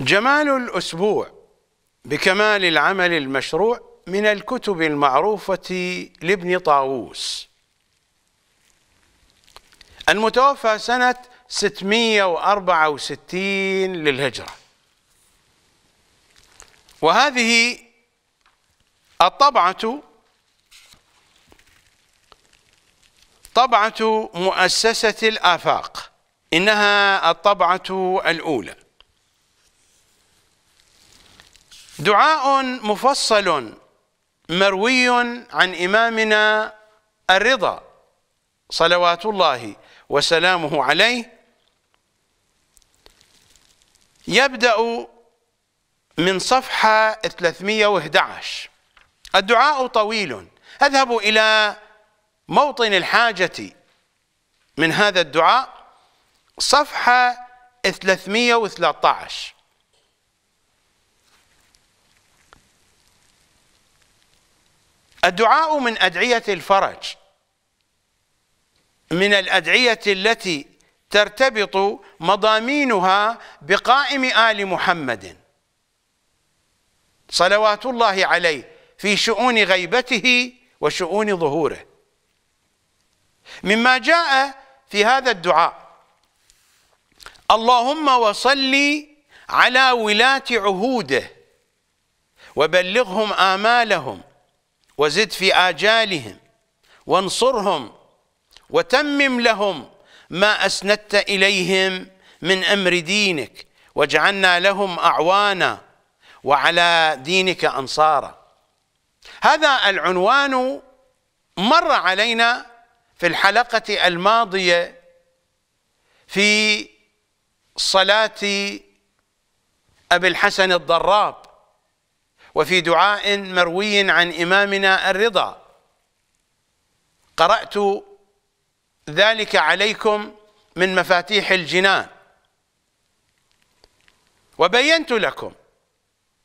جمال الأسبوع بكمال العمل المشروع من الكتب المعروفة لابن طاووس المتوفى سنة 664 للهجرة وهذه الطبعة طبعة مؤسسة الآفاق إنها الطبعة الأولى دعاء مفصل مروي عن إمامنا الرضا صلوات الله وسلامه عليه يبدأ من صفحة 311 الدعاء طويل أذهب إلى موطن الحاجة من هذا الدعاء صفحة 313 الدعاء من أدعية الفرج من الأدعية التي ترتبط مضامينها بقائم آل محمد صلوات الله عليه في شؤون غيبته وشؤون ظهوره مما جاء في هذا الدعاء اللهم وصلي على ولاة عهوده وبلغهم آمالهم وزد في آجالهم وانصرهم وتمم لهم ما أسندت إليهم من أمر دينك واجعلنا لهم أعوانا وعلى دينك أنصارا هذا العنوان مر علينا في الحلقة الماضية في صلاة أبي الحسن الضراب وفي دعاء مروي عن إمامنا الرضا قرأت ذلك عليكم من مفاتيح الجنان وبينت لكم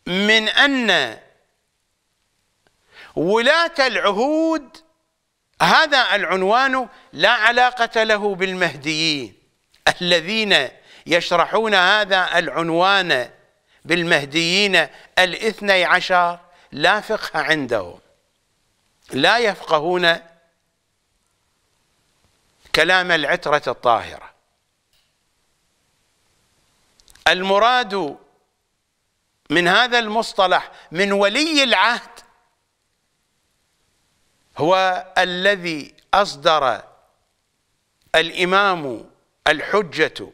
من أن ولاة العهود هذا العنوان لا علاقة له بالمهديين الذين يشرحون هذا العنوان بالمهديين الاثني عشر لا فقه عندهم لا يفقهون كلام العترة الطاهرة المراد من هذا المصطلح من ولي العهد هو الذي أصدر الإمام الحجة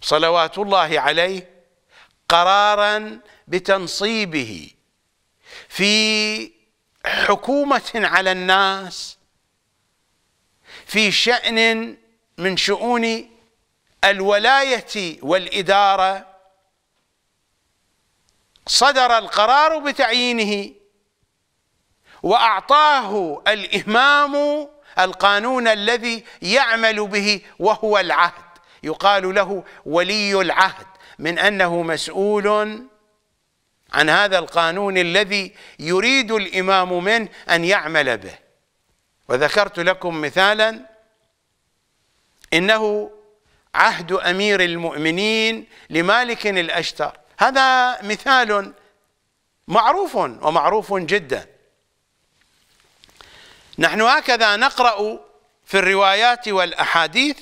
صلوات الله عليه قرارا بتنصيبه في حكومة على الناس في شأن من شؤون الولاية والإدارة صدر القرار بتعيينه وأعطاه الإمام القانون الذي يعمل به وهو العهد يقال له ولي العهد من انه مسؤول عن هذا القانون الذي يريد الامام منه ان يعمل به وذكرت لكم مثالا انه عهد امير المؤمنين لمالك الاشتر هذا مثال معروف ومعروف جدا نحن هكذا نقرا في الروايات والاحاديث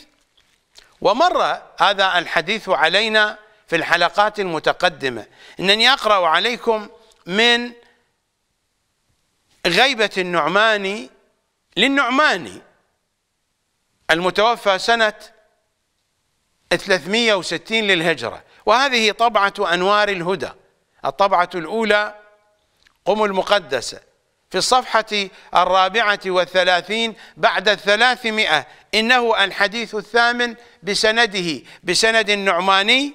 ومر هذا الحديث علينا في الحلقات المتقدمة إنني أقرأ عليكم من غيبة النعماني للنعماني المتوفى سنة 360 للهجرة وهذه طبعة أنوار الهدى الطبعة الأولى قم المقدسة في الصفحة الرابعة والثلاثين بعد الثلاثمائة إنه الحديث الثامن بسنده بسند النعماني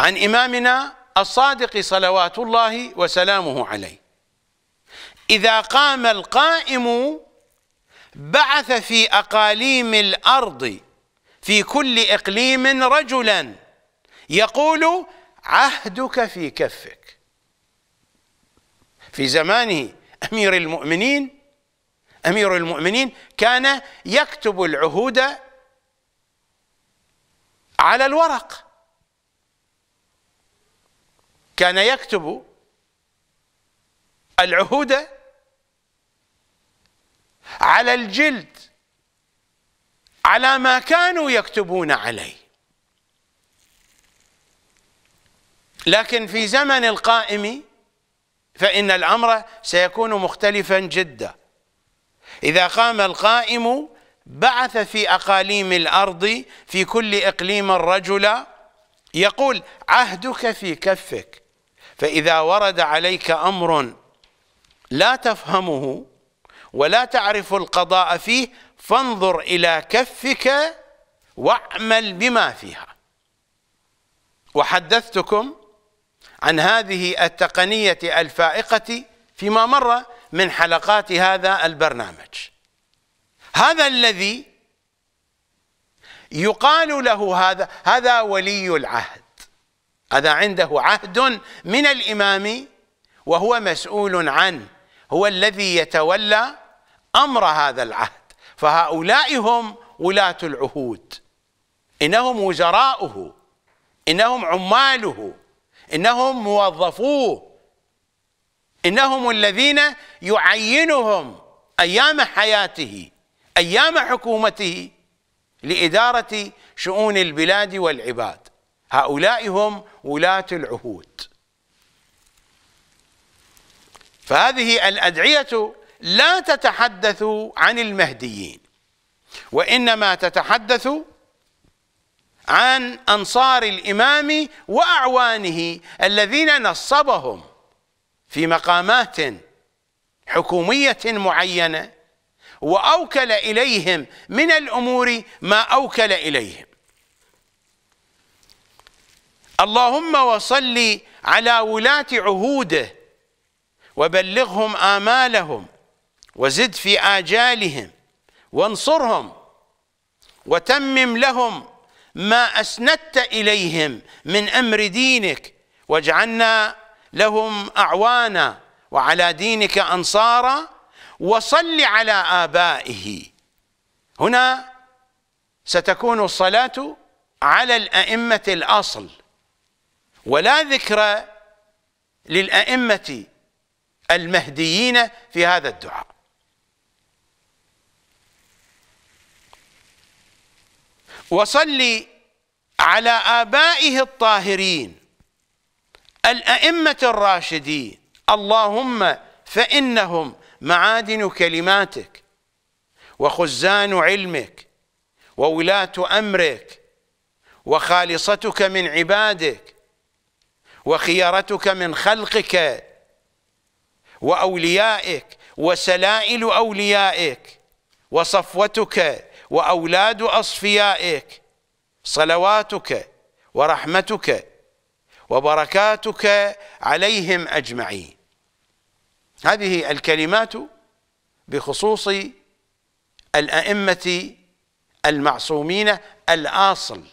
عن إمامنا الصادق صلوات الله وسلامه عليه إذا قام القائم بعث في أقاليم الأرض في كل إقليم رجلا يقول عهدك في كفك في زمانه أمير المؤمنين أمير المؤمنين كان يكتب العهود على الورق كان يكتب العهود على الجلد على ما كانوا يكتبون عليه لكن في زمن القائم فإن الأمر سيكون مختلفا جدا إذا قام القائم بعث في أقاليم الأرض في كل إقليم الرجل يقول عهدك في كفك فإذا ورد عليك أمر لا تفهمه ولا تعرف القضاء فيه فانظر إلى كفك واعمل بما فيها وحدثتكم عن هذه التقنية الفائقة فيما مر من حلقات هذا البرنامج هذا الذي يقال له هذا هذا ولي العهد هذا عنده عهد من الإمام وهو مسؤول عنه هو الذي يتولى أمر هذا العهد فهؤلاء هم ولاة العهود إنهم وزراؤه إنهم عماله إنهم موظفوه إنهم الذين يعينهم أيام حياته أيام حكومته لإدارة شؤون البلاد والعباد هؤلاء هم ولاة العهود فهذه الأدعية لا تتحدث عن المهديين وإنما تتحدث عن أنصار الإمام وأعوانه الذين نصبهم في مقامات حكومية معينة وأوكل إليهم من الأمور ما أوكل إليهم اللهم وصل على ولاة عهوده وبلغهم آمالهم وزد في آجالهم وانصرهم وتمم لهم ما أسندت إليهم من أمر دينك واجعلنا لهم أعوانا وعلى دينك أنصارا وصل على آبائه هنا ستكون الصلاة على الأئمة الأصل ولا ذكر للأئمة المهديين في هذا الدعاء وصل على آبائه الطاهرين الأئمة الراشدين اللهم فإنهم معادن كلماتك وخزان علمك وولاة أمرك وخالصتك من عبادك وخيارتك من خلقك وأوليائك وسلائل أوليائك وصفوتك وأولاد أصفيائك صلواتك ورحمتك وبركاتك عليهم أجمعين هذه الكلمات بخصوص الأئمة المعصومين الأصل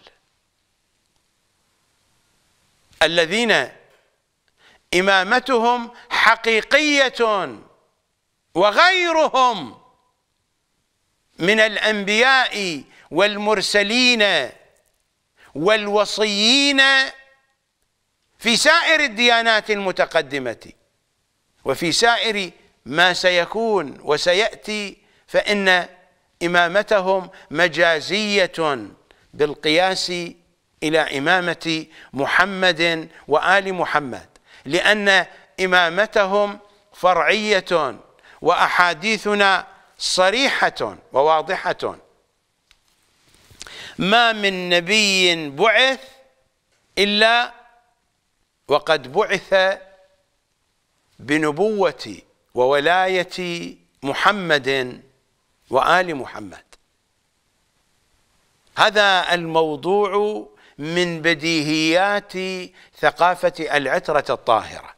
الذين إمامتهم حقيقية وغيرهم من الأنبياء والمرسلين والوصيين في سائر الديانات المتقدمة وفي سائر ما سيكون وسيأتي فإن إمامتهم مجازية بالقياس إلى إمامة محمد وآل محمد لأن إمامتهم فرعية وأحاديثنا صريحة وواضحة ما من نبي بعث إلا وقد بعث بنبوة وولاية محمد وآل محمد هذا الموضوع من بديهيات ثقافة العترة الطاهرة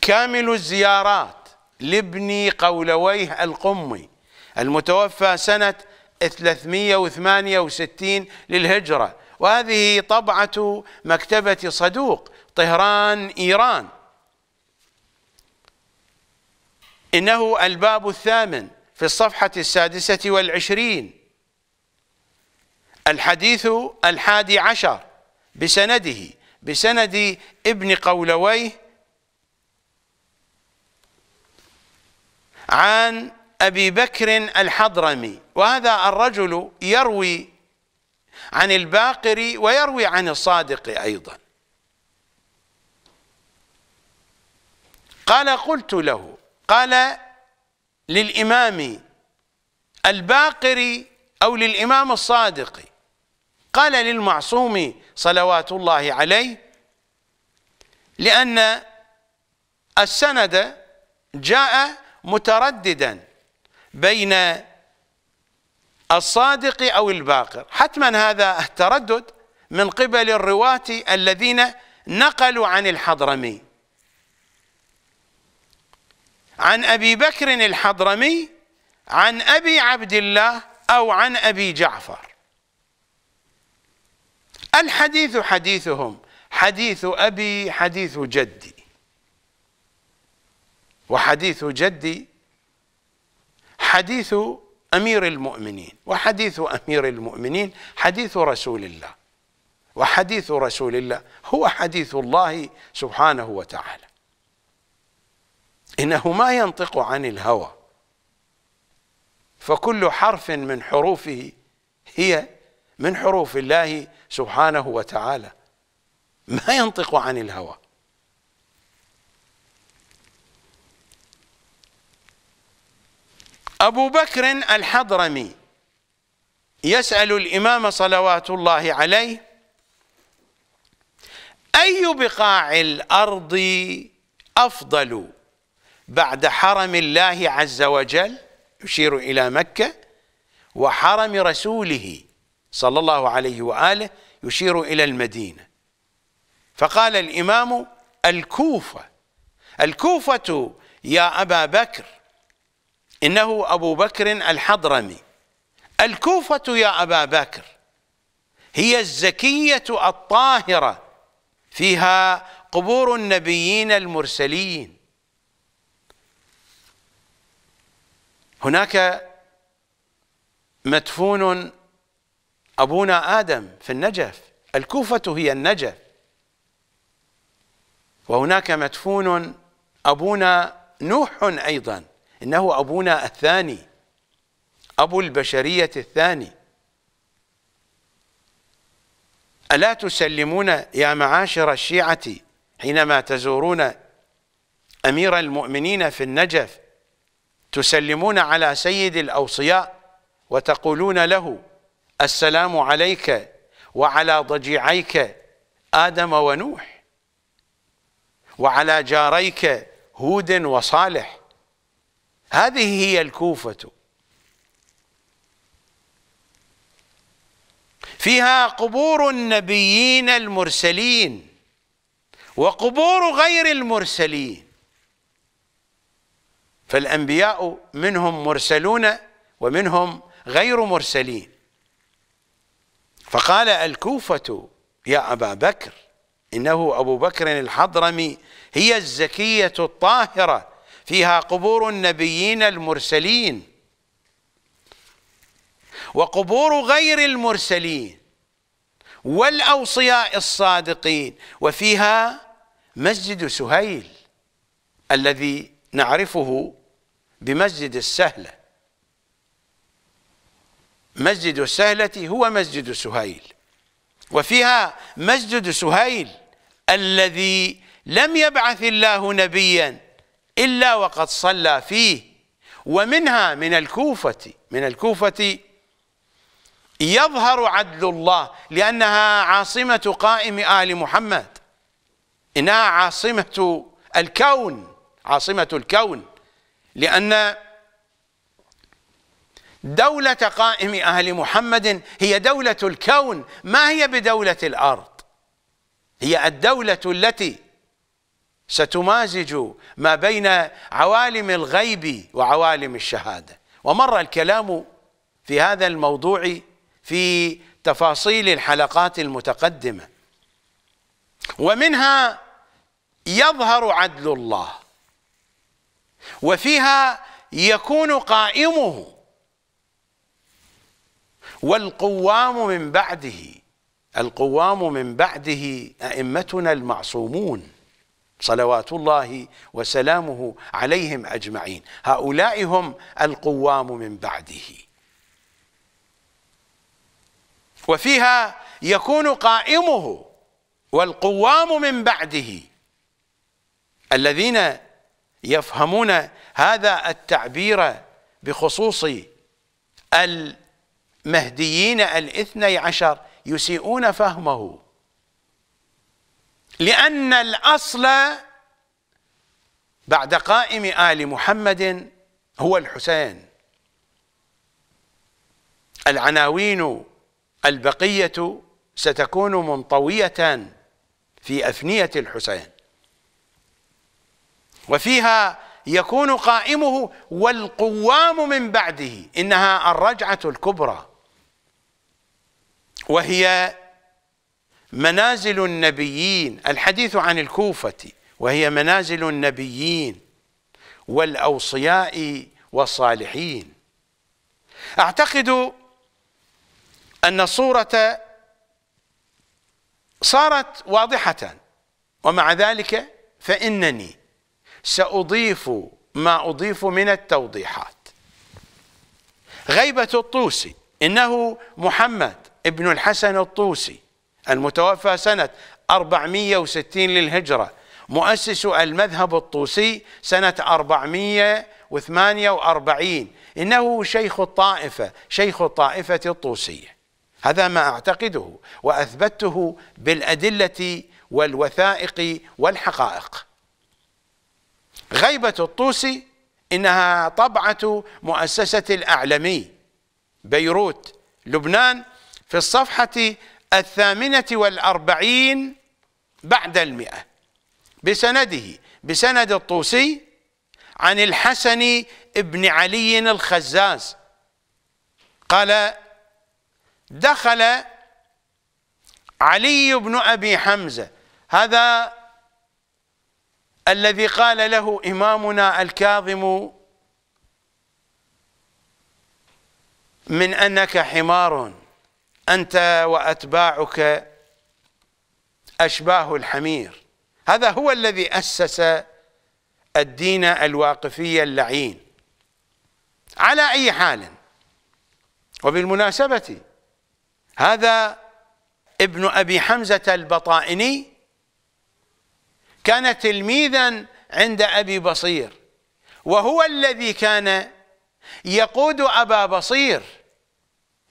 كامل الزيارات لابن قولويه القمي المتوفى سنة 368 للهجرة وهذه طبعة مكتبة صدوق طهران إيران إنه الباب الثامن في الصفحة السادسة والعشرين الحديث الحادي عشر بسنده بسند ابن قولويه عن أبي بكر الحضرمي وهذا الرجل يروي عن الباقري ويروي عن الصادق أيضا قال قلت له قال للإمام الباقري أو للإمام الصادق قال للمعصوم صلوات الله عليه لأن السند جاء مترددا بين الصادق أو الباقر حتما هذا التردد من قبل الرواة الذين نقلوا عن الحضرمي عن أبي بكر الحضرمي عن أبي عبد الله أو عن أبي جعفر الحديث حديثهم حديث أبي حديث جدي وحديث جدي حديث أمير المؤمنين وحديث أمير المؤمنين حديث رسول الله وحديث رسول الله هو حديث الله سبحانه وتعالى إنه ما ينطق عن الهوى فكل حرف من حروفه هي من حروف الله سبحانه وتعالى ما ينطق عن الهوى أبو بكر الحضرمي يسأل الإمام صلوات الله عليه أي بقاع الأرض أفضل بعد حرم الله عز وجل يشير إلى مكة وحرم رسوله صلى الله عليه وآله يشير إلى المدينة فقال الإمام الكوفة الكوفة يا أبا بكر إنه أبو بكر الحضرمي الكوفة يا أبا بكر هي الزكية الطاهرة فيها قبور النبيين المرسلين هناك مدفون أبونا آدم في النجف الكوفة هي النجف وهناك مدفون أبونا نوح أيضا إنه أبونا الثاني أبو البشرية الثاني ألا تسلمون يا معاشر الشيعة حينما تزورون أمير المؤمنين في النجف تسلمون على سيد الأوصياء وتقولون له السلام عليك وعلى ضجيعيك آدم ونوح وعلى جاريك هود وصالح هذه هي الكوفة فيها قبور النبيين المرسلين وقبور غير المرسلين فالأنبياء منهم مرسلون ومنهم غير مرسلين فقال الكوفة يا أبا بكر إنه أبو بكر الحضرمي هي الزكية الطاهرة فيها قبور النبيين المرسلين وقبور غير المرسلين والأوصياء الصادقين وفيها مسجد سهيل الذي نعرفه بمسجد السهلة مسجد السهلة هو مسجد سهيل وفيها مسجد سهيل الذي لم يبعث الله نبيا إلا وقد صلى فيه ومنها من الكوفة من الكوفة يظهر عدل الله لأنها عاصمة قائم آل محمد إنها عاصمة الكون عاصمة الكون لأن دولة قائم أهل محمد هي دولة الكون ما هي بدولة الأرض هي الدولة التي ستمازج ما بين عوالم الغيب وعوالم الشهادة ومر الكلام في هذا الموضوع في تفاصيل الحلقات المتقدمة ومنها يظهر عدل الله وفيها يكون قائمه والقوام من بعده القوام من بعده أئمتنا المعصومون صلوات الله وسلامه عليهم أجمعين هؤلاء هم القوام من بعده وفيها يكون قائمه والقوام من بعده الذين يفهمون هذا التعبير بخصوص ال المهديين الاثني عشر يسيئون فهمه لأن الأصل بعد قائم آل محمد هو الحسين العناوين البقية ستكون منطوية في أفنية الحسين وفيها يكون قائمه والقوام من بعده إنها الرجعة الكبرى وهي منازل النبيين الحديث عن الكوفة وهي منازل النبيين والأوصياء والصالحين أعتقد أن الصورة صارت واضحة ومع ذلك فإنني سأضيف ما أضيف من التوضيحات غيبة الطوسي إنه محمد ابن الحسن الطوسي المتوفى سنة 460 للهجرة مؤسس المذهب الطوسي سنة 448 إنه شيخ الطائفة شيخ الطائفة الطوسية هذا ما أعتقده وأثبته بالأدلة والوثائق والحقائق غيبة الطوسي إنها طبعة مؤسسة الأعلمي بيروت لبنان في الصفحة الثامنة والأربعين بعد المئة بسنده بسند الطوسي عن الحسن بن علي الخزاز قال دخل علي بن أبي حمزة هذا الذي قال له إمامنا الكاظم من أنك حمار أنت وأتباعك أشباه الحمير هذا هو الذي أسس الدين الواقفي اللعين على أي حال وبالمناسبة هذا ابن أبي حمزة البطائني كان تلميذا عند أبي بصير وهو الذي كان يقود أبا بصير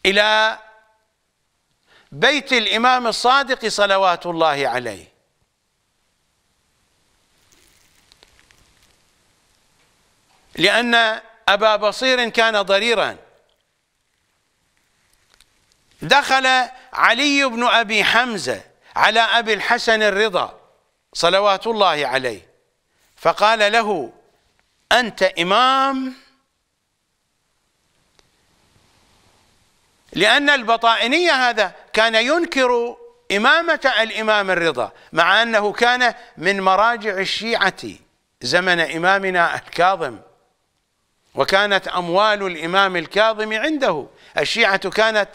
إلى بيت الإمام الصادق صلوات الله عليه لأن أبا بصير كان ضريرا دخل علي بن أبي حمزة على أبي الحسن الرضا صلوات الله عليه فقال له أنت إمام لأن البطائنية هذا كان ينكر إمامة الإمام الرضا مع أنه كان من مراجع الشيعة زمن إمامنا الكاظم وكانت أموال الإمام الكاظم عنده الشيعة كانت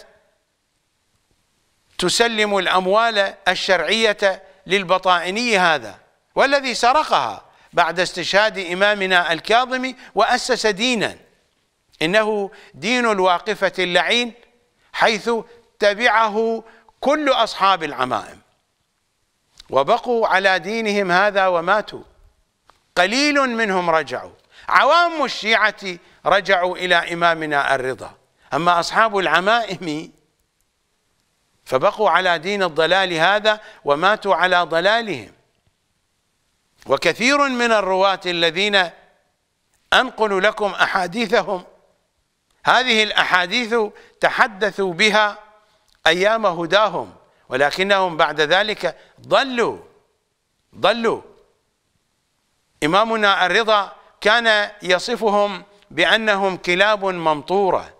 تسلم الأموال الشرعية للبطائني هذا والذي سرقها بعد استشهاد إمامنا الكاظم وأسس دينا إنه دين الواقفة اللعين حيث تبعه كل أصحاب العمائم وبقوا على دينهم هذا وماتوا قليل منهم رجعوا عوام الشيعة رجعوا إلى إمامنا الرضا أما أصحاب العمائم فبقوا على دين الضلال هذا وماتوا على ضلالهم وكثير من الرواة الذين أنقل لكم أحاديثهم هذه الأحاديث تحدثوا بها أيام هداهم ولكنهم بعد ذلك ضلوا ضلوا إمامنا الرضا كان يصفهم بأنهم كلاب ممطورة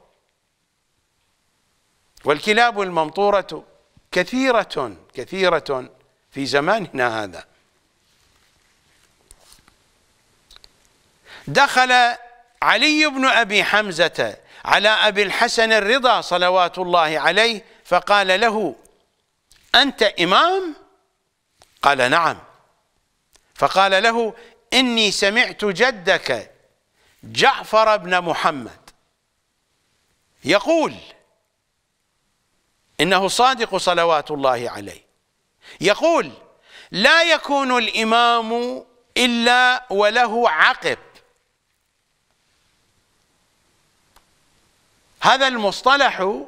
والكلاب الممطورة كثيرة كثيرة في زماننا هذا دخل علي بن أبي حمزة على أبي الحسن الرضا صلوات الله عليه فقال له أنت إمام قال نعم فقال له إني سمعت جدك جعفر بن محمد يقول إنه صادق صلوات الله عليه يقول لا يكون الإمام إلا وله عقب هذا المصطلح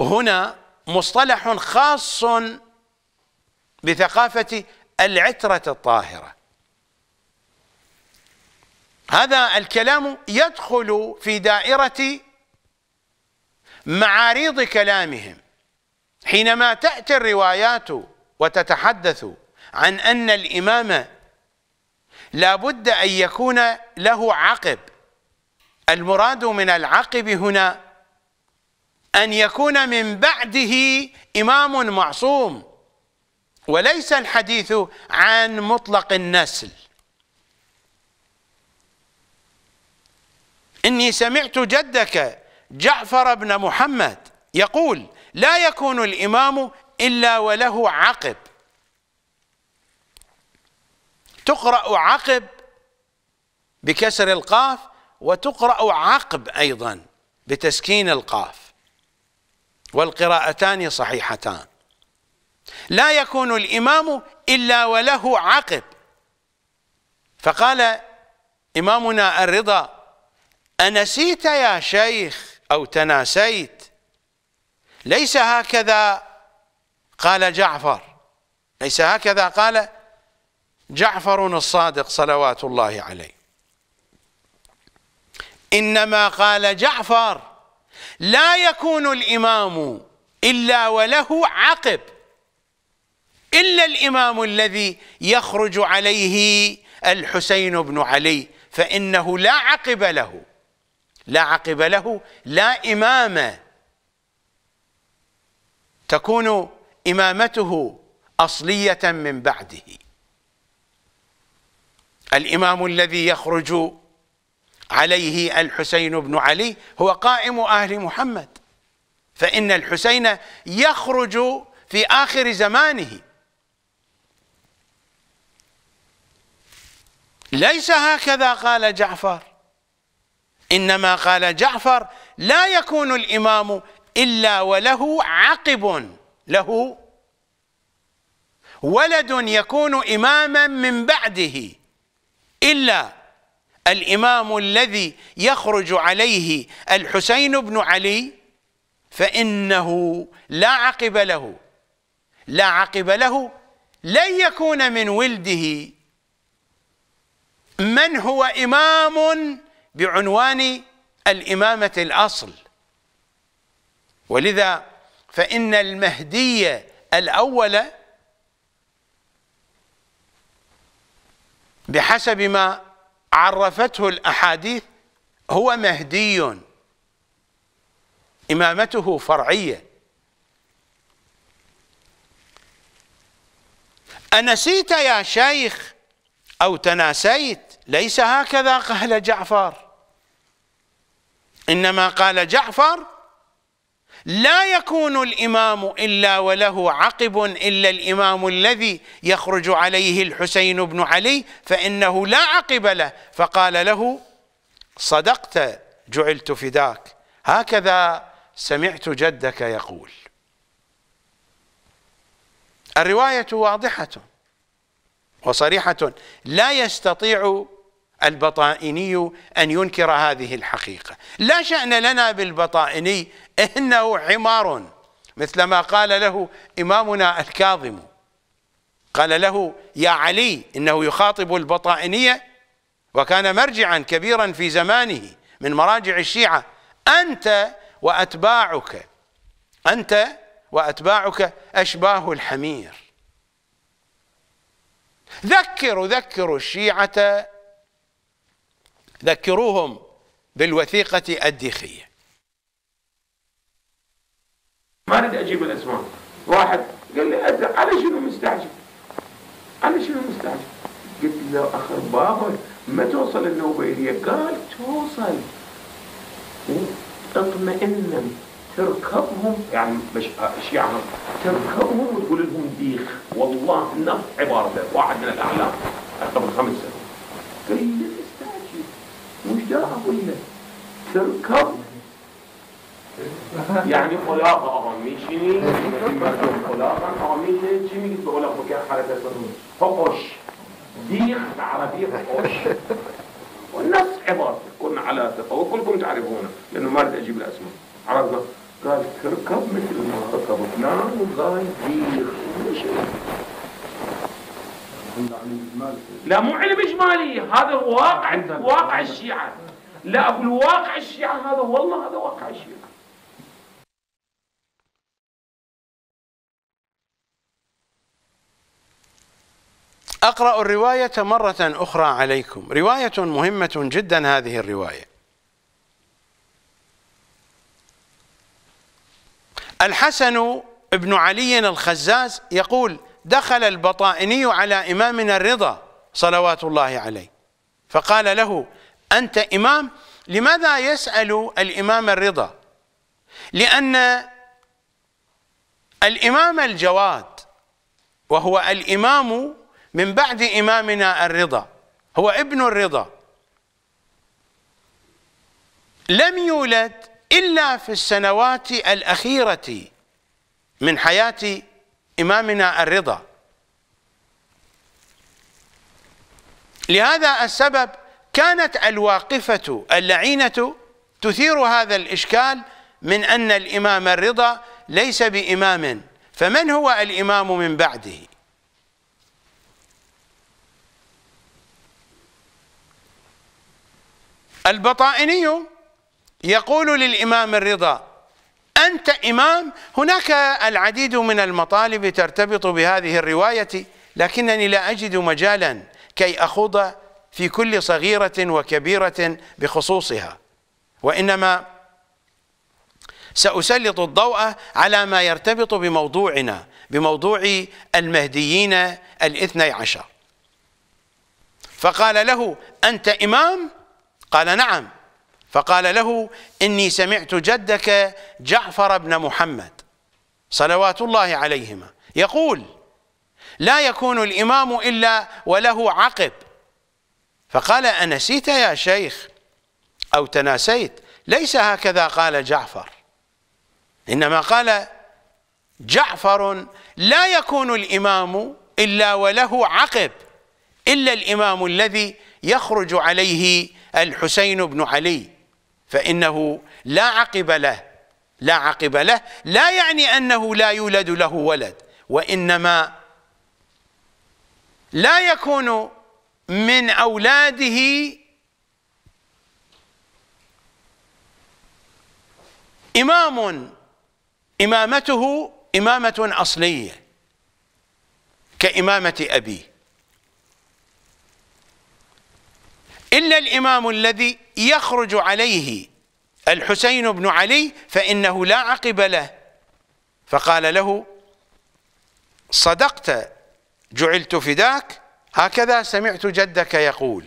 هنا مصطلح خاص بثقافة العترة الطاهرة هذا الكلام يدخل في دائرة معاريض كلامهم حينما تأتي الروايات وتتحدث عن أن الإمام لا بد أن يكون له عقب المراد من العقب هنا أن يكون من بعده إمام معصوم وليس الحديث عن مطلق النسل إني سمعت جدك جعفر بن محمد يقول لا يكون الإمام إلا وله عقب تقرأ عقب بكسر القاف وتقرأ عقب أيضا بتسكين القاف والقراءتان صحيحتان لا يكون الإمام إلا وله عقب فقال إمامنا الرضا أنسيت يا شيخ أو تناسيت ليس هكذا قال جعفر ليس هكذا قال جعفر الصادق صلوات الله عليه إنما قال جعفر لا يكون الإمام إلا وله عقب إلا الإمام الذي يخرج عليه الحسين بن علي فإنه لا عقب له لا عقب له لا إمامة تكون إمامته أصلية من بعده الإمام الذي يخرج عليه الحسين بن علي هو قائم اهل محمد فان الحسين يخرج في اخر زمانه ليس هكذا قال جعفر انما قال جعفر لا يكون الامام الا وله عقب له ولد يكون اماما من بعده الا الامام الذي يخرج عليه الحسين بن علي فانه لا عقب له لا عقب له لن يكون من ولده من هو امام بعنوان الامامه الاصل ولذا فان المهدي الاول بحسب ما عرفته الأحاديث هو مهدي إمامته فرعية أنسيت يا شيخ أو تناسيت ليس هكذا قال جعفر إنما قال جعفر لا يكون الامام الا وله عقب الا الامام الذي يخرج عليه الحسين بن علي فانه لا عقب له فقال له صدقت جعلت فداك هكذا سمعت جدك يقول الروايه واضحه وصريحه لا يستطيع البطائني أن ينكر هذه الحقيقة لا شأن لنا بالبطائني إنه حمار مثلما قال له إمامنا الكاظم قال له يا علي إنه يخاطب البطائنية وكان مرجعا كبيرا في زمانه من مراجع الشيعة أنت وأتباعك أنت وأتباعك أشباه الحمير ذكروا ذكروا الشيعة ذكروهم بالوثيقة الديخية ما اريد اجيب الاسماء واحد قال لي أدرك على شنو مستعجل على شنو مستعجل قلت له اخر بابك ما توصل النوبة إلي قال توصل اطمئنا تركبهم يعني مش يعني تركبهم وتقول لهم ديخ والله نفس عبارته واحد من الاعلام قبل خمس سنوات لي يعني آه، آه، مش جرعة كل تركب يعني خلاقة آقا میشینی این مردم خلاقا آمین چی میگید به اولاق بکن حرکت کنون فقش ديخ عربي فقش والناس عبارة كنا على تفاوت كلكم تعرفونه لأنه ما رد أجيب الأسماء عرفنا قال تركب مثل ما ركب فلان نعم، وقال ديخ لا مو علم اجمالي هذا واقع واقع الشيعه لا اقول واقع الشيعه هذا والله هذا واقع الشيعه أقرأ الرواية مرة أخرى عليكم رواية مهمة جدا هذه الرواية الحسن بن علي الخزاز يقول دخل البطائني على إمامنا الرضا صلوات الله عليه فقال له أنت إمام لماذا يسأل الإمام الرضا لأن الإمام الجواد وهو الإمام من بعد إمامنا الرضا هو ابن الرضا لم يولد إلا في السنوات الأخيرة من حياة إمامنا الرضا لهذا السبب كانت الواقفة اللعينة تثير هذا الإشكال من أن الإمام الرضا ليس بإمام فمن هو الإمام من بعده البطائني يقول للإمام الرضا أنت إمام هناك العديد من المطالب ترتبط بهذه الرواية لكنني لا أجد مجالا كي أخوض في كل صغيرة وكبيرة بخصوصها وإنما سأسلط الضوء على ما يرتبط بموضوعنا بموضوع المهديين الاثني عشر فقال له أنت إمام قال نعم فقال له إني سمعت جدك جعفر بن محمد صلوات الله عليهما يقول لا يكون الإمام إلا وله عقب فقال أنسيت يا شيخ أو تناسيت ليس هكذا قال جعفر إنما قال جعفر لا يكون الإمام إلا وله عقب إلا الإمام الذي يخرج عليه الحسين بن علي فإنه لا عقب له لا عقب له لا يعني أنه لا يولد له ولد وإنما لا يكون من أولاده إمام إمامته إمامة أصلية كإمامة أبيه إلا الإمام الذي يخرج عليه الحسين بن علي فإنه لا عقب له فقال له صدقت جعلت فداك هكذا سمعت جدك يقول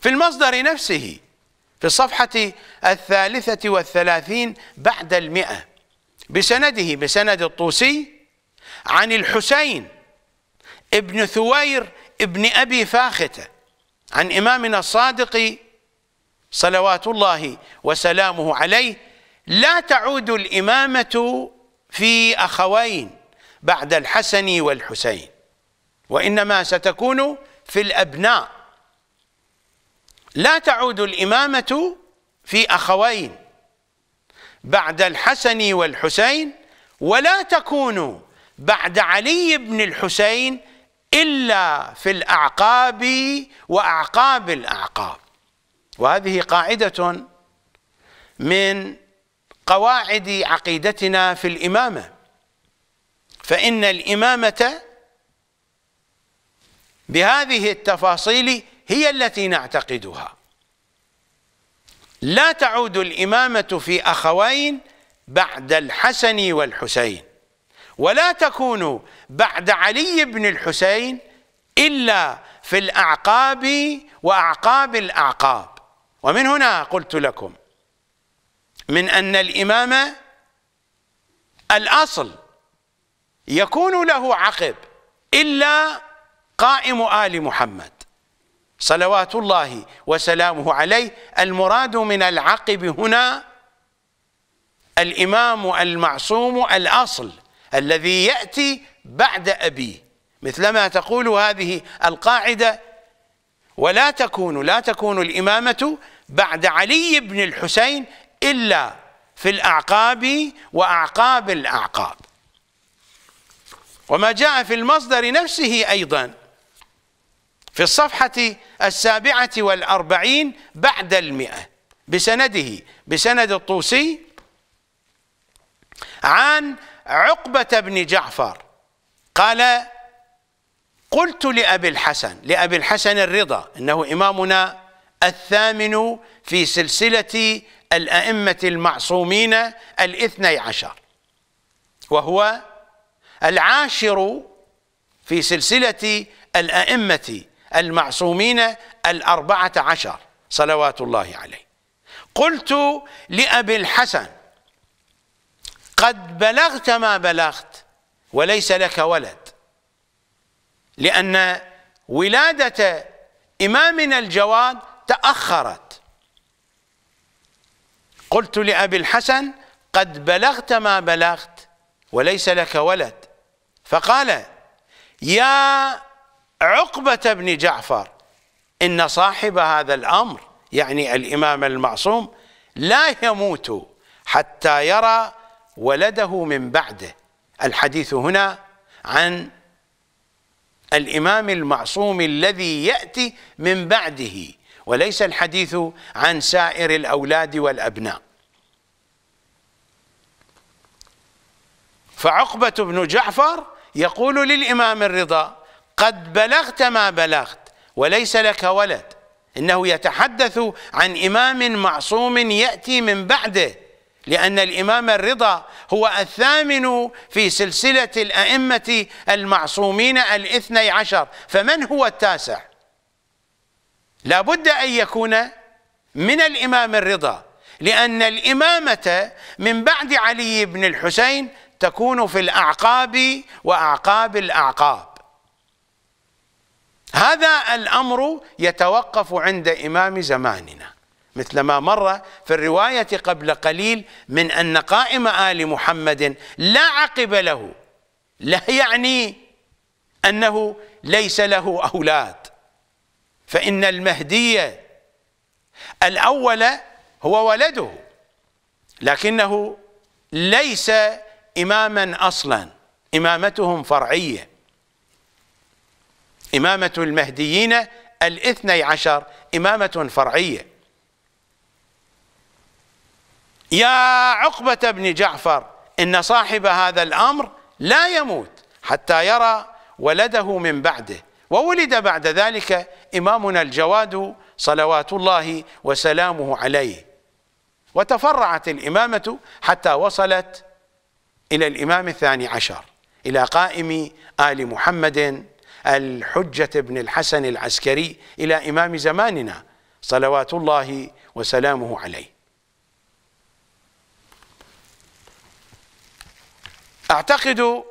في المصدر نفسه في الصفحة الثالثة والثلاثين بعد المئة بسنده بسند الطوسي عن الحسين ابن ثوير ابن أبي فاختة عن إمامنا الصادق صلوات الله وسلامه عليه لا تعود الإمامة في أخوين بعد الحسن والحسين وإنما ستكون في الأبناء لا تعود الإمامة في أخوين بعد الحسن والحسين ولا تكون بعد علي بن الحسين إلا في الأعقاب وأعقاب الأعقاب وهذه قاعدة من قواعد عقيدتنا في الإمامة فإن الإمامة بهذه التفاصيل هي التي نعتقدها لا تعود الإمامة في أخوين بعد الحسن والحسين ولا تكونوا بعد علي بن الحسين إلا في الأعقاب وأعقاب الأعقاب ومن هنا قلت لكم من أن الإمام الأصل يكون له عقب إلا قائم آل محمد صلوات الله وسلامه عليه المراد من العقب هنا الإمام المعصوم الأصل الذي يأتي بعد أبيه مثلما تقول هذه القاعدة ولا تكون لا تكون الإمامة بعد علي بن الحسين إلا في الأعقاب وأعقاب الأعقاب وما جاء في المصدر نفسه أيضا في الصفحة السابعة والأربعين بعد المئة بسنده بسند الطوسي عن عقبة بن جعفر قال قلت لأبي الحسن لأبي الحسن الرضا إنه إمامنا الثامن في سلسلة الأئمة المعصومين الاثني عشر وهو العاشر في سلسلة الأئمة المعصومين الأربعة عشر صلوات الله عليه قلت لأبي الحسن قد بلغت ما بلغت وليس لك ولد لأن ولادة إمامنا الجواد تأخرت قلت لأبي الحسن قد بلغت ما بلغت وليس لك ولد فقال يا عقبة بن جعفر إن صاحب هذا الأمر يعني الإمام المعصوم لا يموت حتى يرى ولده من بعده الحديث هنا عن الإمام المعصوم الذي يأتي من بعده وليس الحديث عن سائر الأولاد والأبناء فعقبة بن جعفر يقول للإمام الرضا قد بلغت ما بلغت وليس لك ولد إنه يتحدث عن إمام معصوم يأتي من بعده لأن الإمام الرضا هو الثامن في سلسلة الأئمة المعصومين الاثني عشر فمن هو التاسع لا بد أن يكون من الإمام الرضا لأن الإمامة من بعد علي بن الحسين تكون في الأعقاب وأعقاب الأعقاب هذا الأمر يتوقف عند إمام زماننا مثل ما مر في الرواية قبل قليل من أن قائم آل محمد لا عقب له لا يعني أنه ليس له أولاد فإن المهدي الأول هو ولده لكنه ليس إماما أصلا إمامتهم فرعية إمامة المهديين الاثني عشر إمامة فرعية يا عقبة بن جعفر إن صاحب هذا الأمر لا يموت حتى يرى ولده من بعده وولد بعد ذلك إمامنا الجواد صلوات الله وسلامه عليه وتفرعت الإمامة حتى وصلت إلى الإمام الثاني عشر إلى قائم آل محمد الحجة بن الحسن العسكري إلى إمام زماننا صلوات الله وسلامه عليه اعتقد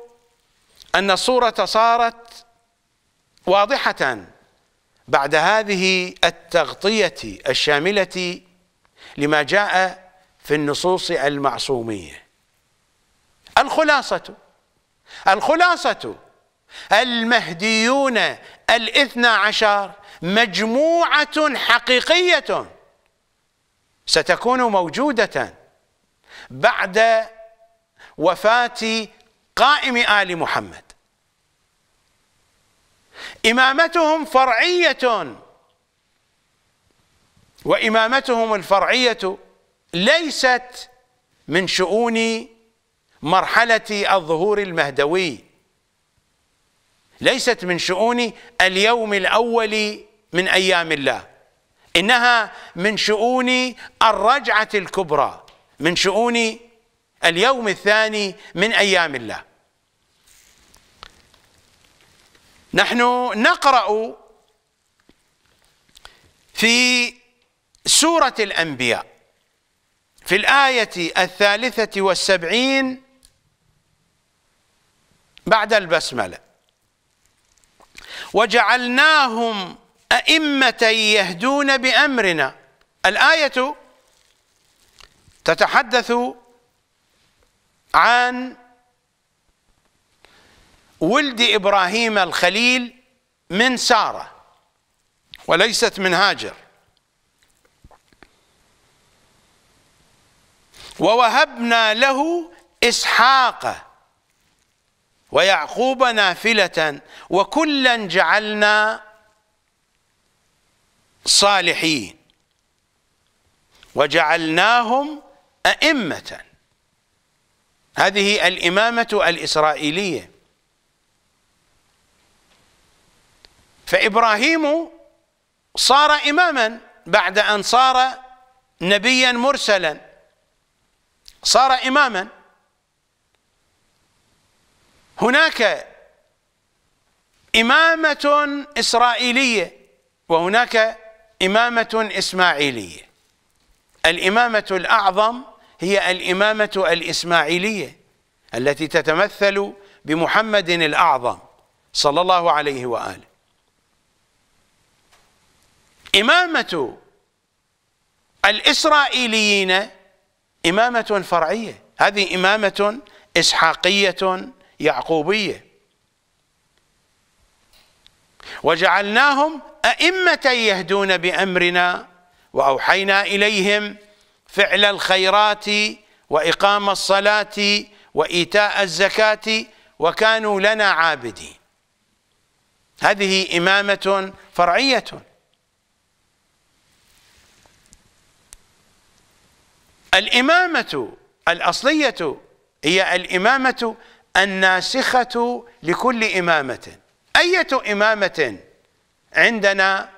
ان الصوره صارت واضحه بعد هذه التغطيه الشامله لما جاء في النصوص المعصوميه الخلاصه الخلاصه المهديون الاثنى عشر مجموعه حقيقيه ستكون موجوده بعد وفاة قائم آل محمد إمامتهم فرعية وإمامتهم الفرعية ليست من شؤون مرحلة الظهور المهدوي ليست من شؤون اليوم الأول من أيام الله إنها من شؤون الرجعة الكبرى من شؤون اليوم الثاني من ايام الله نحن نقرا في سوره الانبياء في الايه الثالثه والسبعين بعد البسمله وجعلناهم ائمه يهدون بامرنا الايه تتحدث عن ولد إبراهيم الخليل من سارة وليست من هاجر ووهبنا له إسحاق ويعقوب نافلة وكلا جعلنا صالحين وجعلناهم أئمة هذه الإمامة الإسرائيلية فإبراهيم صار إماما بعد أن صار نبيا مرسلا صار إماما هناك إمامة إسرائيلية وهناك إمامة إسماعيلية الإمامة الأعظم هي الإمامة الإسماعيلية التي تتمثل بمحمد الأعظم صلى الله عليه وآله إمامة الإسرائيليين إمامة فرعية هذه إمامة إسحاقية يعقوبية وجعلناهم أئمة يهدون بأمرنا وأوحينا إليهم فعل الخيرات وإقام الصلاة وإيتاء الزكاة وكانوا لنا عابدين هذه إمامة فرعية الإمامة الأصلية هي الإمامة الناسخة لكل إمامة أية إمامة عندنا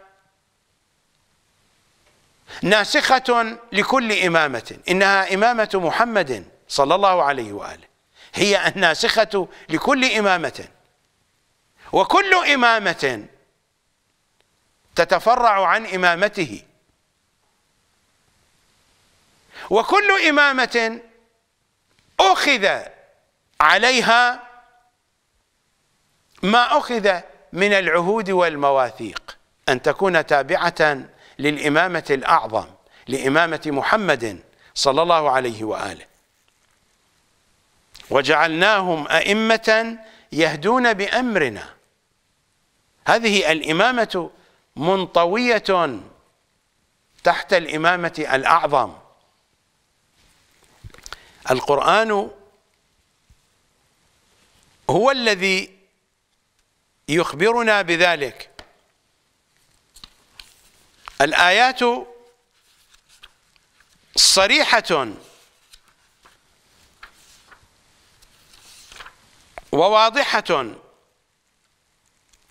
ناسخة لكل إمامة إنها إمامة محمد صلى الله عليه وآله هي الناسخة لكل إمامة وكل إمامة تتفرع عن إمامته وكل إمامة أخذ عليها ما أخذ من العهود والمواثيق أن تكون تابعة للإمامة الأعظم لإمامة محمد صلى الله عليه وآله وجعلناهم أئمة يهدون بأمرنا هذه الإمامة منطوية تحت الإمامة الأعظم القرآن هو الذي يخبرنا بذلك الآيات صريحة وواضحة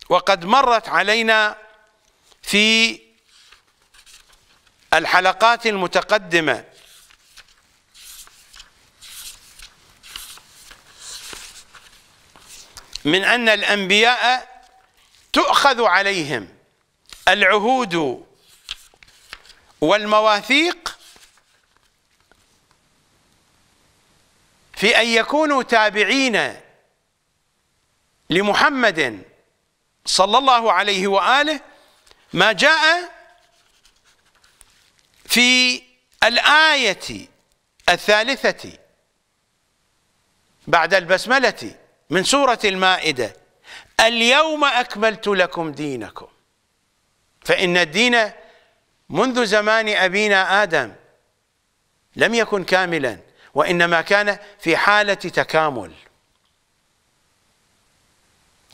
وقد مرت علينا في الحلقات المتقدمة من أن الأنبياء تؤخذ عليهم العهود والمواثيق في أن يكونوا تابعين لمحمد صلى الله عليه وآله ما جاء في الآية الثالثة بعد البسملة من سورة المائدة اليوم أكملت لكم دينكم فإن الدين منذ زمان أبينا آدم لم يكن كاملا وإنما كان في حالة تكامل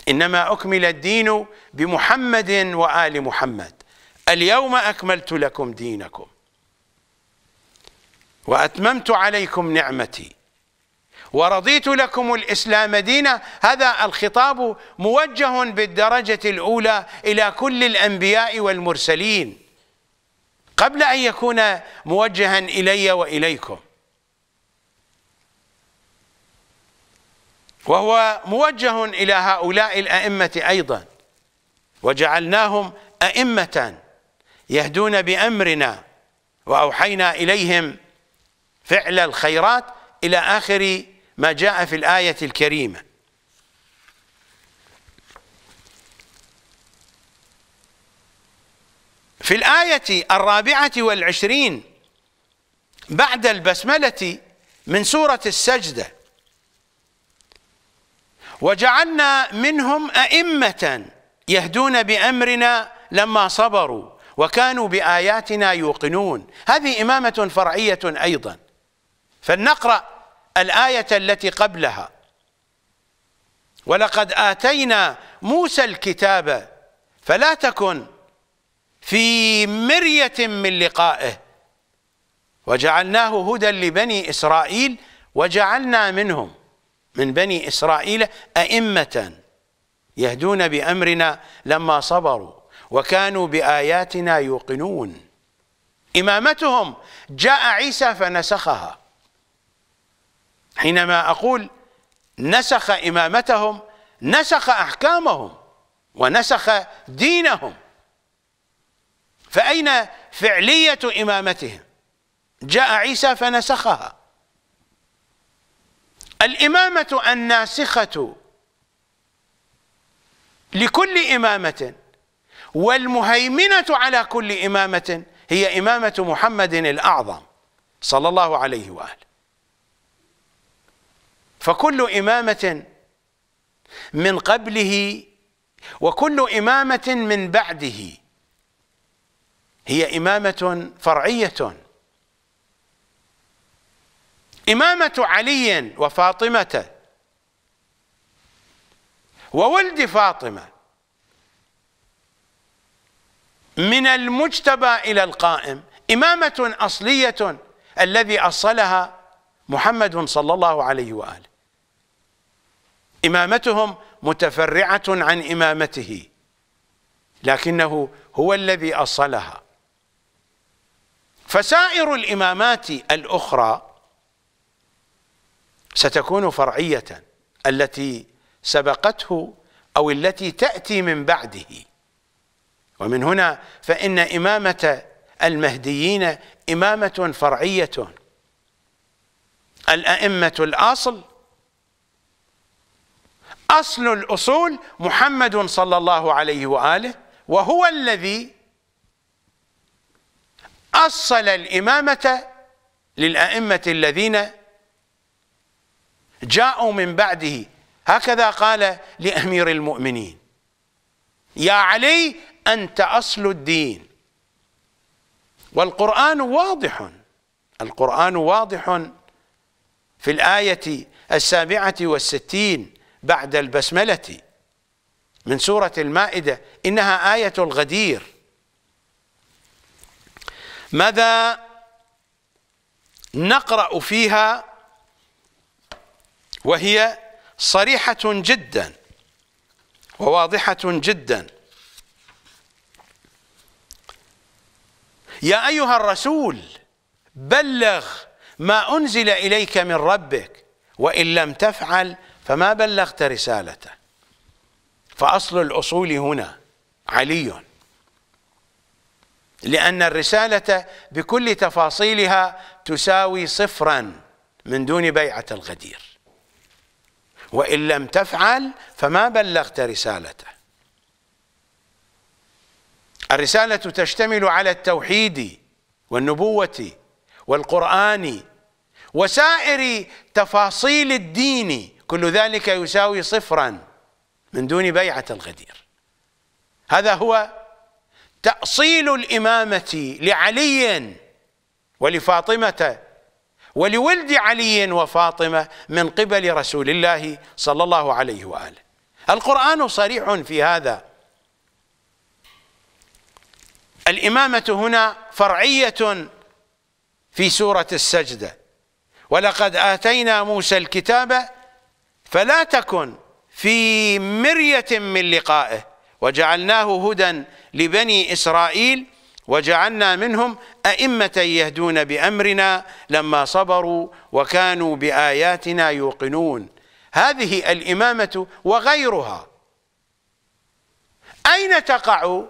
إنما أكمل الدين بمحمد وآل محمد اليوم أكملت لكم دينكم وأتممت عليكم نعمتي ورضيت لكم الإسلام دينا هذا الخطاب موجه بالدرجة الأولى إلى كل الأنبياء والمرسلين قبل أن يكون موجها إلي وإليكم وهو موجه إلى هؤلاء الأئمة أيضا وجعلناهم أئمة يهدون بأمرنا وأوحينا إليهم فعل الخيرات إلى آخر ما جاء في الآية الكريمة في الآية الرابعة والعشرين بعد البسملة من سورة السجدة وجعلنا منهم أئمة يهدون بأمرنا لما صبروا وكانوا بآياتنا يوقنون هذه إمامة فرعية أيضا فلنقرأ الآية التي قبلها ولقد آتينا موسى الكتاب فلا تكن في مرية من لقائه وجعلناه هدى لبني إسرائيل وجعلنا منهم من بني إسرائيل أئمة يهدون بأمرنا لما صبروا وكانوا بآياتنا يوقنون إمامتهم جاء عيسى فنسخها حينما أقول نسخ إمامتهم نسخ أحكامهم ونسخ دينهم فأين فعلية إمامتهم جاء عيسى فنسخها الإمامة الناسخة لكل إمامة والمهيمنة على كل إمامة هي إمامة محمد الأعظم صلى الله عليه وآله فكل إمامة من قبله وكل إمامة من بعده هي إمامة فرعية إمامة علي وفاطمة وولد فاطمة من المجتبى إلى القائم إمامة أصلية الذي أصلها محمد صلى الله عليه وآله إمامتهم متفرعة عن إمامته لكنه هو الذي أصلها فسائر الامامات الاخرى ستكون فرعيه التي سبقته او التي تاتي من بعده ومن هنا فان امامه المهديين امامه فرعيه الائمه الاصل اصل الاصول محمد صلى الله عليه واله وهو الذي أصل الإمامة للأئمة الذين جاءوا من بعده هكذا قال لأمير المؤمنين يا علي أنت أصل الدين والقرآن واضح القرآن واضح في الآية السابعة والستين بعد البسملة من سورة المائدة إنها آية الغدير ماذا نقرأ فيها وهي صريحة جدا وواضحة جدا يا أيها الرسول بلغ ما أنزل إليك من ربك وإن لم تفعل فما بلغت رسالته فأصل الأصول هنا علي لأن الرسالة بكل تفاصيلها تساوي صفرا من دون بيعة الغدير وإن لم تفعل فما بلغت رسالته الرسالة تشتمل على التوحيد والنبوة والقرآن وسائر تفاصيل الدين كل ذلك يساوي صفرا من دون بيعة الغدير هذا هو تأصيل الإمامة لعلي ولفاطمة ولولد علي وفاطمة من قبل رسول الله صلى الله عليه وآله القرآن صريح في هذا الإمامة هنا فرعية في سورة السجدة ولقد آتينا موسى الكتاب فلا تكن في مرية من لقائه وجعلناه هدى لبني إسرائيل وجعلنا منهم أئمة يهدون بأمرنا لما صبروا وكانوا بآياتنا يوقنون هذه الإمامة وغيرها أين تقع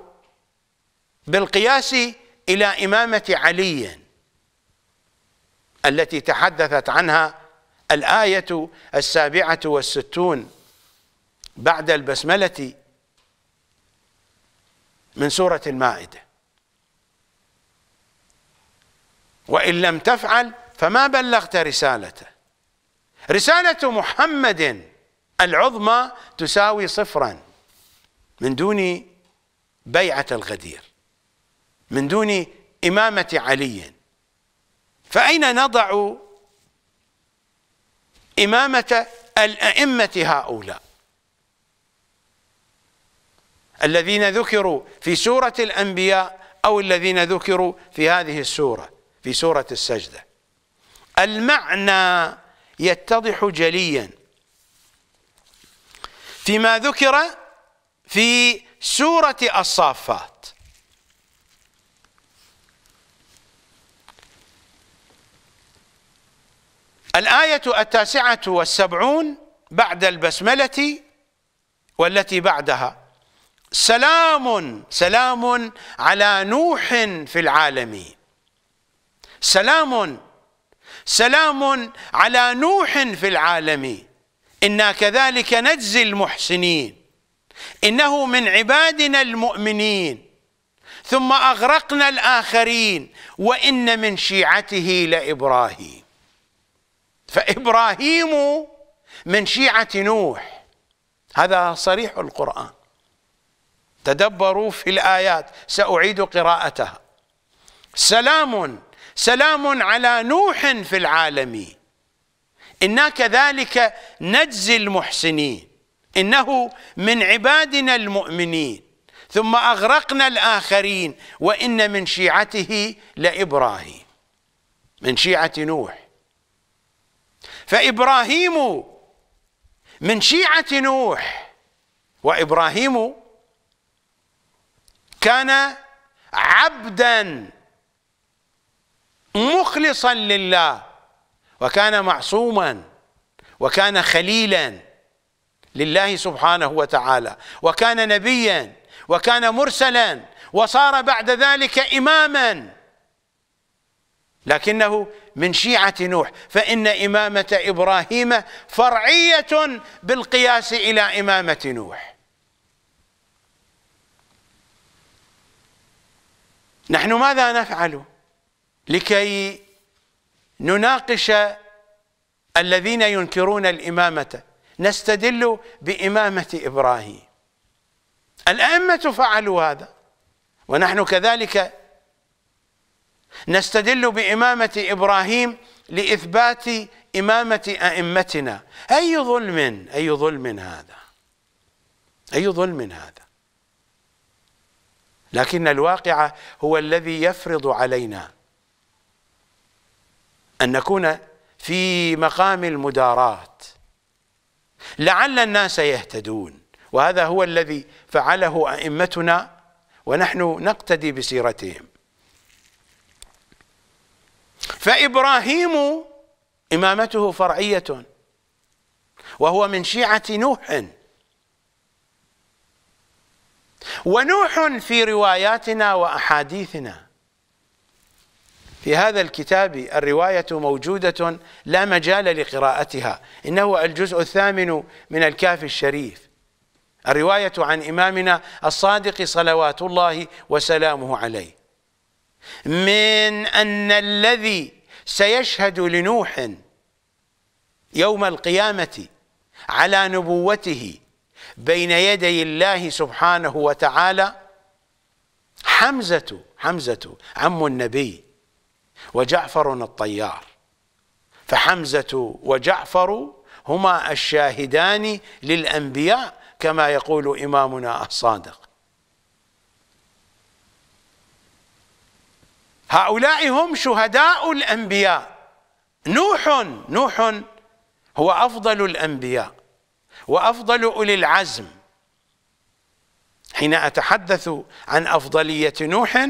بالقياس إلى إمامة علي التي تحدثت عنها الآية السابعة والستون بعد البسملة من سورة المائدة وإن لم تفعل فما بلغت رسالته رسالة محمد العظمى تساوي صفرا من دون بيعة الغدير من دون إمامة علي فأين نضع إمامة الأئمة هؤلاء الذين ذكروا في سورة الأنبياء أو الذين ذكروا في هذه السورة في سورة السجدة المعنى يتضح جليا فيما ذكر في سورة الصافات الآية التاسعة والسبعون بعد البسملة والتي بعدها سلام سلام على نوح في العالمين سلام سلام على نوح في العالمين إنا كذلك نجزي المحسنين إنه من عبادنا المؤمنين ثم أغرقنا الآخرين وإن من شيعته لإبراهيم فإبراهيم من شيعة نوح هذا صريح القرآن تدبروا في الآيات سأعيد قراءتها سلام سلام على نوح في العالم إنا كذلك نجزي المحسنين إنه من عبادنا المؤمنين ثم أغرقنا الآخرين وإن من شيعته لإبراهيم من شيعة نوح فإبراهيم من شيعة نوح وإبراهيم كان عبدا مخلصا لله وكان معصوما وكان خليلا لله سبحانه وتعالى وكان نبيا وكان مرسلا وصار بعد ذلك إماما لكنه من شيعة نوح فإن إمامة إبراهيم فرعية بالقياس إلى إمامة نوح نحن ماذا نفعل لكي نناقش الذين ينكرون الإمامة نستدل بإمامة إبراهيم الأئمة فعلوا هذا ونحن كذلك نستدل بإمامة إبراهيم لإثبات إمامة أئمتنا أي ظلم أي ظلم هذا أي ظلم هذا لكن الواقع هو الذي يفرض علينا أن نكون في مقام المدارات لعل الناس يهتدون وهذا هو الذي فعله أئمتنا ونحن نقتدي بسيرتهم فإبراهيم إمامته فرعية وهو من شيعة نوح ونوح في رواياتنا وأحاديثنا في هذا الكتاب الرواية موجودة لا مجال لقراءتها إنه الجزء الثامن من الكاف الشريف الرواية عن إمامنا الصادق صلوات الله وسلامه عليه من أن الذي سيشهد لنوح يوم القيامة على نبوته بين يدي الله سبحانه وتعالى حمزة حمزة عم النبي وجعفر الطيار فحمزة وجعفر هما الشاهدان للأنبياء كما يقول إمامنا الصادق هؤلاء هم شهداء الأنبياء نوح نوح هو أفضل الأنبياء وافضل اولي العزم حين اتحدث عن افضليه نوح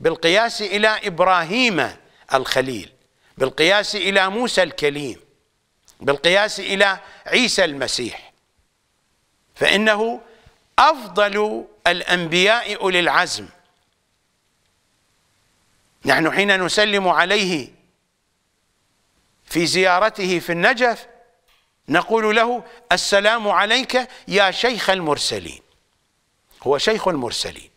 بالقياس الى ابراهيم الخليل بالقياس الى موسى الكليم بالقياس الى عيسى المسيح فانه افضل الانبياء اولي العزم نحن حين نسلم عليه في زيارته في النجف نقول له السلام عليك يا شيخ المرسلين هو شيخ المرسلين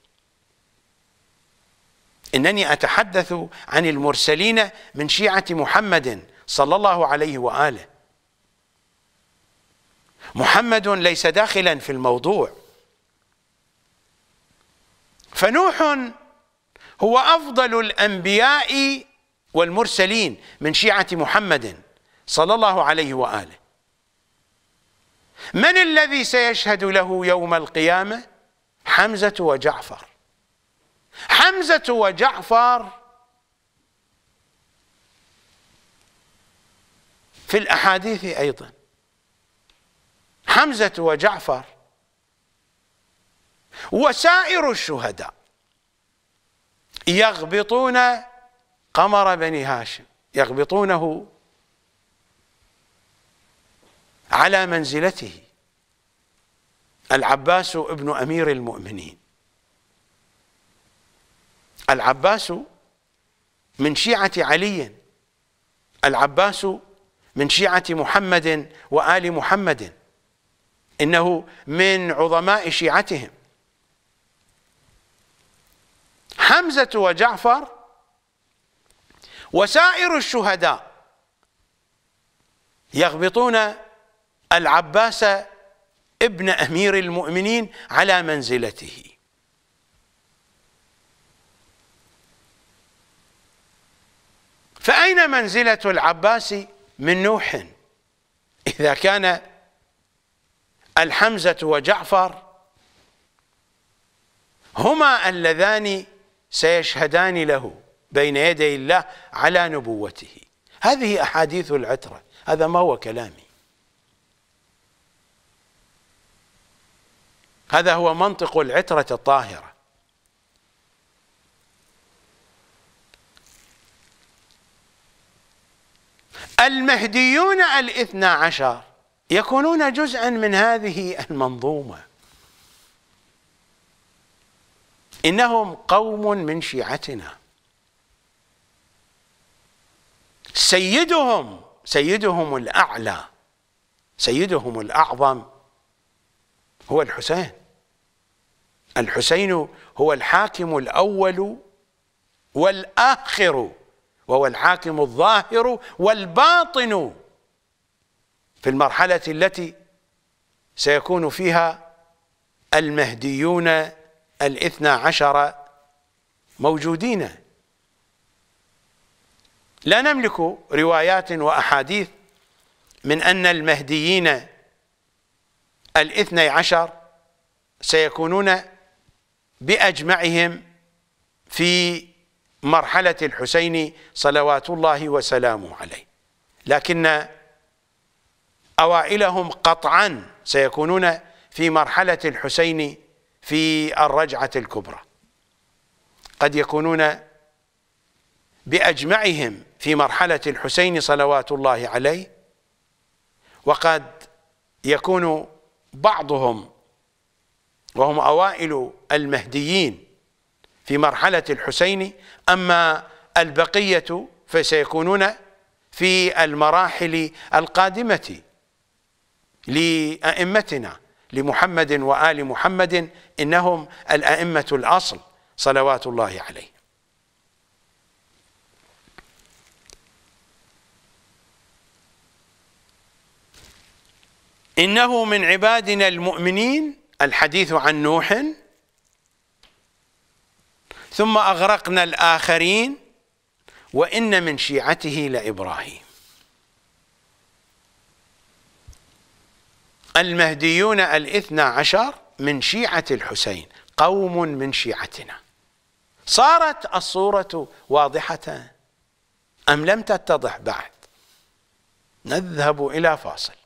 إنني أتحدث عن المرسلين من شيعة محمد صلى الله عليه وآله محمد ليس داخلا في الموضوع فنوح هو أفضل الأنبياء والمرسلين من شيعة محمد صلى الله عليه وآله من الذي سيشهد له يوم القيامة حمزة وجعفر حمزة وجعفر في الأحاديث أيضا حمزة وجعفر وسائر الشهداء يغبطون قمر بني هاشم يغبطونه على منزلته العباس ابن أمير المؤمنين العباس من شيعة علي العباس من شيعة محمد وآل محمد إنه من عظماء شيعتهم حمزة وجعفر وسائر الشهداء يغبطون العباس ابن أمير المؤمنين على منزلته فأين منزلة العباس من نوح إذا كان الحمزة وجعفر هما اللذان سيشهدان له بين يدي الله على نبوته هذه أحاديث العترة هذا ما هو كلامي هذا هو منطق العترة الطاهرة المهديون الاثنى عشر يكونون جزءا من هذه المنظومة إنهم قوم من شيعتنا سيدهم سيدهم الأعلى سيدهم الأعظم هو الحسين الحسين هو الحاكم الأول والآخر وهو الحاكم الظاهر والباطن في المرحلة التي سيكون فيها المهديون الاثنى عشر موجودين لا نملك روايات وأحاديث من أن المهديين الاثني عشر سيكونون بأجمعهم في مرحلة الحسين صلوات الله وسلامه عليه لكن أوائلهم قطعا سيكونون في مرحلة الحسين في الرجعة الكبرى قد يكونون بأجمعهم في مرحلة الحسين صلوات الله عليه وقد يكون بعضهم وهم أوائل المهديين في مرحلة الحسين أما البقية فسيكونون في المراحل القادمة لأئمتنا لمحمد وآل محمد إنهم الأئمة الأصل صلوات الله عليه إنه من عبادنا المؤمنين الحديث عن نوح ثم أغرقنا الآخرين وإن من شيعته لإبراهيم المهديون الاثنى عشر من شيعة الحسين قوم من شيعتنا صارت الصورة واضحة أم لم تتضح بعد نذهب إلى فاصل